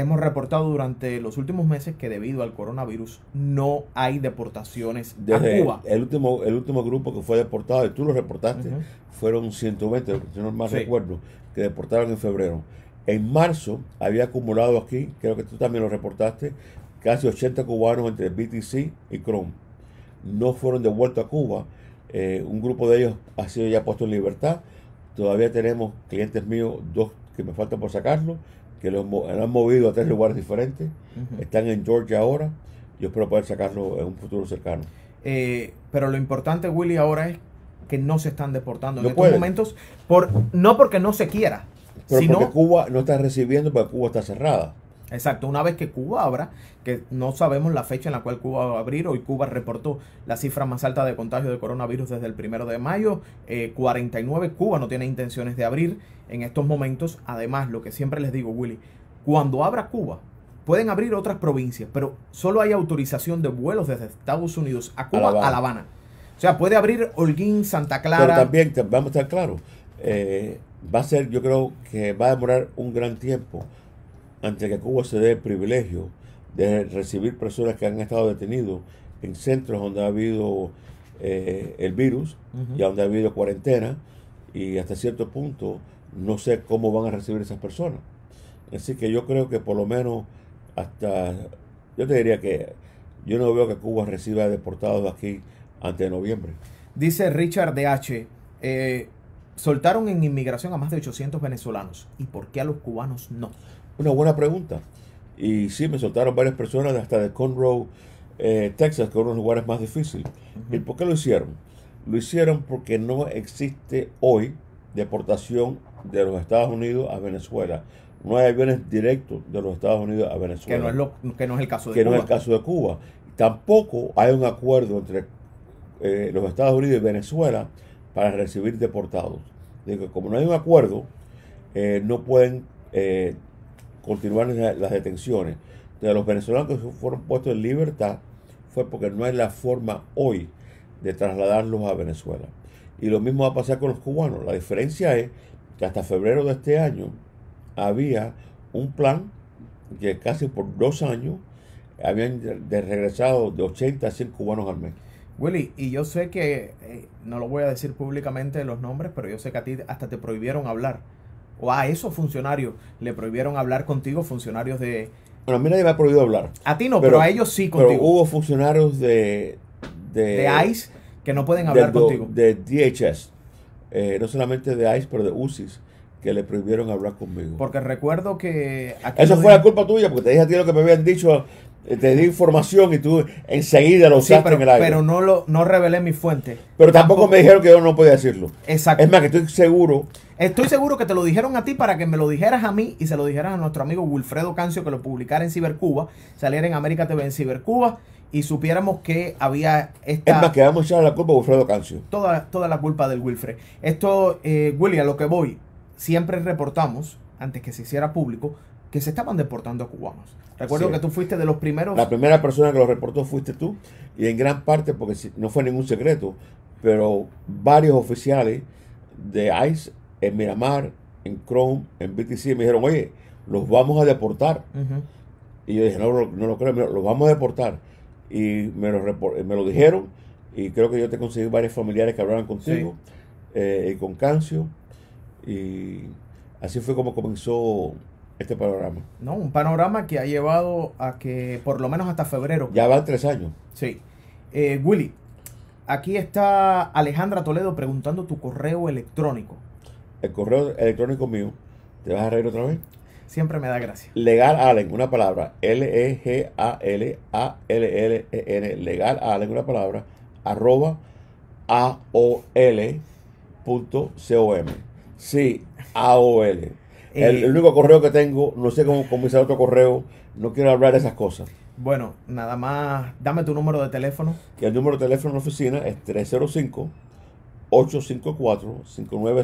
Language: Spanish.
hemos reportado durante los últimos meses que debido al coronavirus no hay deportaciones de Cuba. El último, el último grupo que fue deportado, y tú lo reportaste, fueron 120, si no más recuerdo, que deportaron en febrero. En marzo había acumulado aquí, creo que tú también lo reportaste, casi 80 cubanos entre BTC y Chrome. No fueron devueltos a Cuba. Eh, un grupo de ellos ha sido ya puesto en libertad. Todavía tenemos clientes míos, dos que me faltan por sacarlo, que los, lo han movido a tres lugares diferentes. Están en Georgia ahora. Yo espero poder sacarlo en un futuro cercano. Eh, pero lo importante, Willy, ahora es que no se están deportando en estos momentos, por, no porque no se quiera. sino, porque Cuba no está recibiendo, porque Cuba está cerrada. Exacto, una vez que Cuba abra, que no sabemos la fecha en la cual Cuba va a abrir, hoy Cuba reportó la cifra más alta de contagio de coronavirus desde el primero de mayo, 49, eh, Cuba no tiene intenciones de abrir en estos momentos, además lo que siempre les digo Willy, cuando abra Cuba, pueden abrir otras provincias, pero solo hay autorización de vuelos desde Estados Unidos a Cuba, a La Habana. O sea, puede abrir Holguín, Santa Clara. Pero también, vamos a estar claros, eh, va a ser, yo creo que va a demorar un gran tiempo ante que Cuba se dé el privilegio de recibir personas que han estado detenidos en centros donde ha habido eh, el virus y donde ha habido cuarentena y hasta cierto punto no sé cómo van a recibir esas personas. Así que yo creo que por lo menos hasta, yo te diría que yo no veo que Cuba reciba deportados aquí antes de noviembre. Dice Richard DH, H. Eh, soltaron en inmigración a más de 800 venezolanos. ¿Y por qué a los cubanos no? Una buena pregunta. Y sí, me soltaron varias personas hasta de Conroe, eh, Texas, que es uno de los lugares más difíciles. ¿Y por qué lo hicieron? Lo hicieron porque no existe hoy deportación de los Estados Unidos a Venezuela. No hay aviones directos de los Estados Unidos a Venezuela. Que no es, el caso de Cuba. no el caso de Cuba. Tampoco hay un acuerdo entre eh, los Estados Unidos y Venezuela para recibir deportados. De como no hay un acuerdo, eh, no pueden continuar las detenciones. De los venezolanos que fueron puestos en libertad fue porque no es la forma hoy de trasladarlos a Venezuela. Y lo mismo va a pasar con los cubanos. La diferencia es que hasta febrero de este año había un plan que casi por dos años habían de regresado de 80 a 100 cubanos al mes. Willy, y yo sé que, eh, no lo voy a decir públicamente los nombres, pero yo sé que a ti hasta te prohibieron hablar o a esos funcionarios le prohibieron hablar contigo, funcionarios de... Bueno, a mí nadie me ha prohibido hablar. A ti no, pero, a ellos sí contigo. Pero hubo funcionarios de... De, ICE que no pueden hablar contigo. De DHS. Eh, no solamente de ICE, pero de UCIS que le prohibieron hablar conmigo. Porque recuerdo que... Eso fue la culpa tuya, porque te dije a ti lo que me habían dicho, eh, te di información y tú enseguida lo usaste pero, en el aire. Pero no, lo, no revelé mi fuente. Pero tampoco, me dijeron que yo no podía decirlo. Exacto. Es más, que estoy seguro... Estoy seguro que te lo dijeron a ti para que me lo dijeras a mí y se lo dijeras a nuestro amigo Wilfredo Cancio que lo publicara en Cibercuba, saliera en América TV en Cibercuba y supiéramos que había esta... Es más, que vamos a echar la culpa a Wilfredo Cancio. Toda, toda la culpa del Wilfred. Esto, eh, William, lo que voy siempre reportamos, antes que se hiciera público, que se estaban deportando a cubanos. Recuerdo que tú fuiste de los primeros. La primera persona que lo reportó fuiste tú, y en gran parte, porque no fue ningún secreto, pero varios oficiales de ICE en Miramar, en Chrome, en BTC, me dijeron, oye, los vamos a deportar. Y yo dije, no, no lo creo, los vamos a deportar. Y me lo, me lo dijeron, y creo que yo te conseguí varios familiares que hablaban contigo, eh, y con Cancio, y así fue como comenzó este panorama. No, un panorama que ha llevado a que por lo menos hasta febrero. Ya van tres años. Sí. Eh, Willy, aquí está Alejandra Toledo preguntando tu correo electrónico. El correo electrónico mío, ¿te vas a reír otra vez? Siempre me da gracia. Legal Allen, una palabra. L-E-G-A-L-A-L-L-E-N. E Legal Allen, una palabra. Arroba a o l m Sí, AOL. el, eh, único correo que tengo, no sé cómo comenzar otro correo, no quiero hablar de esas cosas. Bueno, nada más, dame tu número de teléfono. el número de teléfono de la oficina es 305 854 59